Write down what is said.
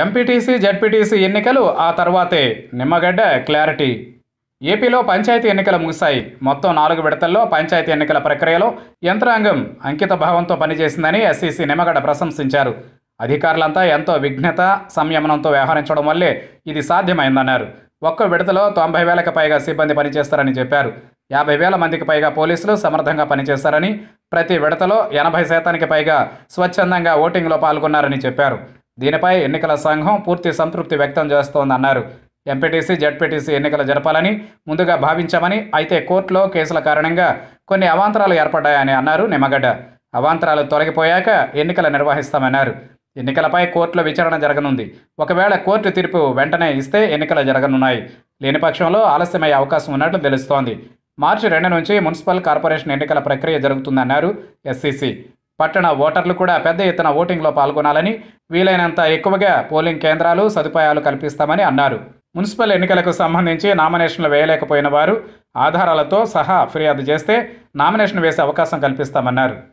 MPTC ZPTC ఎన్నికలు ఆ తర్వాతే నిమ్మగడ్డ క్లారిటీ ఏపీలో పంచాయతీ ఎన్నికలు ముగిశాయి మొత్తం నాలుగు విడతల్లో పంచాయతీ ఎన్నికల ప్రక్రియలో యంత్రాంగం అంకిత భావంతో పనిచేసిందని ఎస్సీసీ e నిమ్మగడ్డ ప్రశంసించారు అధికారులంతా ఎంతో విఘ్నత సంయమనంతో వ్యవహరించడం వల్లే ఇది సాధ్యమైందన్నారు ఒక్క విడతలో తొంభై వేలకు పైగా సిబ్బంది పనిచేస్తారని చెప్పారు యాభై వేల మందికి పైగా పోలీసులు సమర్థంగా పనిచేస్తారని ప్రతి విడతలో ఎనభై శాతానికి పైగా స్వచ్ఛందంగా ఓటింగ్లో పాల్గొన్నారని చెప్పారు దీనిపై ఎన్నికల సంఘం పూర్తి సంతృప్తి వ్యక్తం చేస్తోందన్నారు ఎంపీటీసీ జడ్పీటీసీ ఎన్నికలు జరపాలని ముందుగా భావించామని అయితే కోర్టులో కేసుల కారణంగా కొన్ని అవాంతరాలు ఏర్పడ్డాయని అన్నారు నిమ్మగడ్డ అవాంతరాలు తొలగిపోయాక ఎన్నికలు నిర్వహిస్తామన్నారు ఎన్నికలపై కోర్టులో విచారణ జరగనుంది ఒకవేళ కోర్టు తీర్పు వెంటనే ఇస్తే ఎన్నికలు జరగనున్నాయి లేని పక్షంలో ఆలస్యమయ్యే అవకాశం ఉన్నట్లు తెలుస్తోంది మార్చి రెండు నుంచి మున్సిపల్ కార్పొరేషన్ ఎన్నికల ప్రక్రియ జరుగుతుందన్నారు ఎస్సీసీ పట్టణ ఓటర్లు కూడా పెద్ద ఎత్తున ఓటింగ్లో పాల్గొనాలని వీలైనంత ఎక్కువగా పోలింగ్ కేంద్రాలు సదుపాయాలు కల్పిస్తామని అన్నారు మున్సిపల్ ఎన్నికలకు సంబంధించి నామినేషన్లు వేయలేకపోయిన వారు ఆధారాలతో సహా ఫిర్యాదు చేస్తే నామినేషన్ వేసే అవకాశం కల్పిస్తామన్నారు